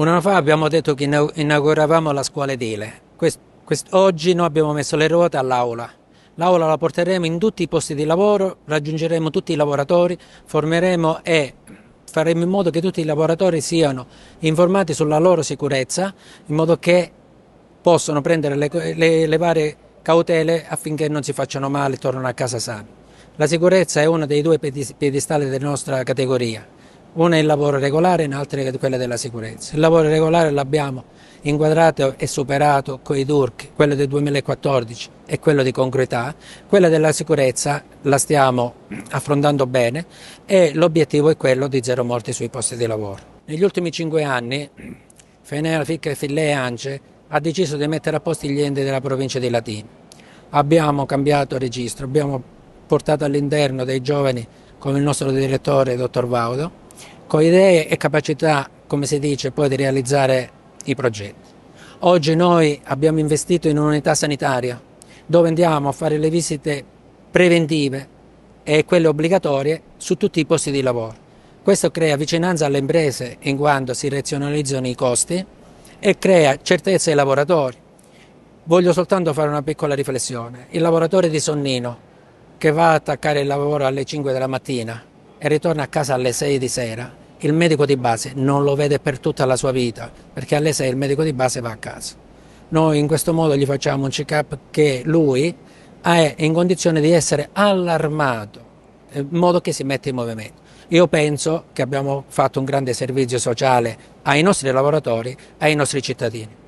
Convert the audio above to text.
Un anno fa abbiamo detto che inauguravamo la scuola edile. Quest, quest, oggi noi abbiamo messo le ruote all'aula. L'aula la porteremo in tutti i posti di lavoro, raggiungeremo tutti i lavoratori, formeremo e faremo in modo che tutti i lavoratori siano informati sulla loro sicurezza, in modo che possano prendere le, le, le varie cautele affinché non si facciano male e tornino a casa sani. La sicurezza è uno dei due piedestali della nostra categoria. Una è il lavoro regolare, un'altra è quella della sicurezza. Il lavoro regolare l'abbiamo inquadrato e superato con i turchi, quello del 2014 e quello di concretà. Quella della sicurezza la stiamo affrontando bene e l'obiettivo è quello di zero morti sui posti di lavoro. Negli ultimi cinque anni Fenera, Ficca, Fille e Ance ha deciso di mettere a posto gli enti della provincia di Latina. Abbiamo cambiato registro, abbiamo portato all'interno dei giovani come il nostro direttore, dottor Vaudo, con idee e capacità, come si dice, poi di realizzare i progetti. Oggi noi abbiamo investito in un'unità sanitaria dove andiamo a fare le visite preventive e quelle obbligatorie su tutti i posti di lavoro. Questo crea vicinanza alle imprese in quanto si razionalizzano i costi e crea certezza ai lavoratori. Voglio soltanto fare una piccola riflessione. Il lavoratore di Sonnino che va a attaccare il lavoro alle 5 della mattina e ritorna a casa alle 6 di sera, il medico di base non lo vede per tutta la sua vita, perché alle 6 il medico di base va a casa. Noi in questo modo gli facciamo un check-up che lui ah, è in condizione di essere allarmato, eh, in modo che si metta in movimento. Io penso che abbiamo fatto un grande servizio sociale ai nostri lavoratori, ai nostri cittadini.